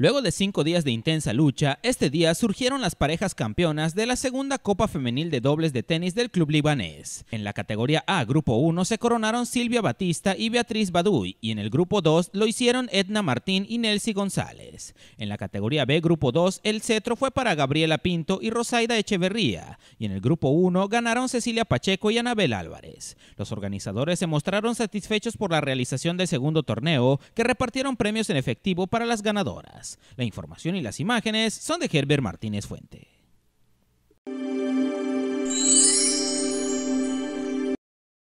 Luego de cinco días de intensa lucha, este día surgieron las parejas campeonas de la segunda Copa Femenil de Dobles de Tenis del Club Libanés. En la categoría A, Grupo 1, se coronaron Silvia Batista y Beatriz Baduy, y en el Grupo 2 lo hicieron Edna Martín y Nelsie González. En la categoría B, Grupo 2, el cetro fue para Gabriela Pinto y Rosaida Echeverría, y en el Grupo 1 ganaron Cecilia Pacheco y Anabel Álvarez. Los organizadores se mostraron satisfechos por la realización del segundo torneo, que repartieron premios en efectivo para las ganadoras. La información y las imágenes son de Herbert Martínez Fuentes.